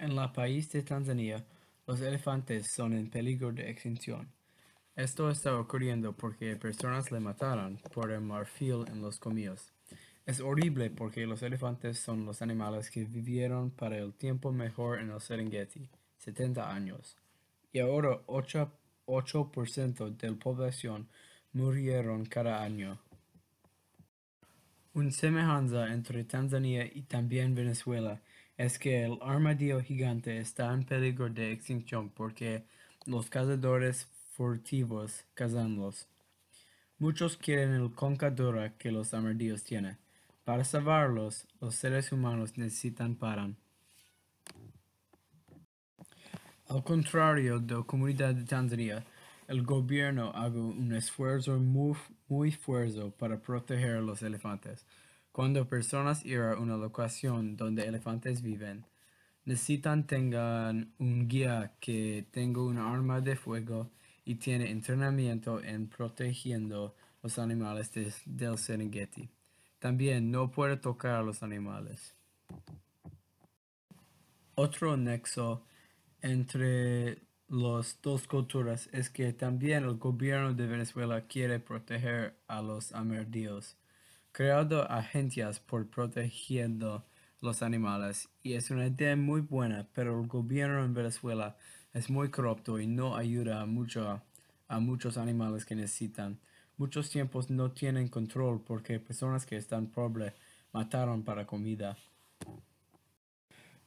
En la país de Tanzania, los elefantes son en peligro de extinción. Esto está ocurriendo porque personas le mataron por el marfil en los comios. Es horrible porque los elefantes son los animales que vivieron para el tiempo mejor en el Serengeti, 70 años. Y ahora 8%, 8 de la población murieron cada año. Una semejanza entre Tanzania y también Venezuela es que el armadillo gigante está en peligro de extinción porque los cazadores furtivos cazanlos. Muchos quieren el dora que los armadillos tienen. Para salvarlos, los seres humanos necesitan paran. Al contrario de la comunidad de Tanzania, el gobierno hace un esfuerzo muy, muy fuerte para proteger a los elefantes. Cuando personas ir a una locación donde elefantes viven, necesitan tengan un guía que tenga un arma de fuego y tiene entrenamiento en protegiendo los animales del Serengeti. También no puede tocar a los animales. Otro nexo entre las dos culturas es que también el gobierno de Venezuela quiere proteger a los amerdíos creado agencias por protegiendo los animales y es una idea muy buena, pero el gobierno en Venezuela es muy corrupto y no ayuda mucho a muchos animales que necesitan. Muchos tiempos no tienen control porque personas que están pobres mataron para comida.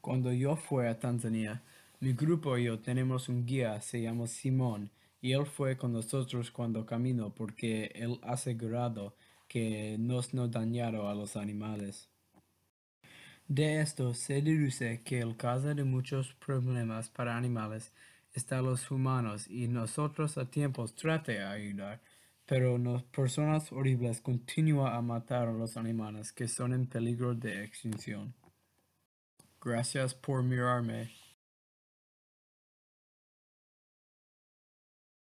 Cuando yo fui a Tanzania, mi grupo y yo tenemos un guía, se llama Simón, y él fue con nosotros cuando camino porque él asegurado que nos no dañaron a los animales. De esto se deduce que el causa de muchos problemas para animales está los humanos y nosotros a tiempos trate de ayudar, pero las personas horribles continúan a matar a los animales que son en peligro de extinción. Gracias por mirarme.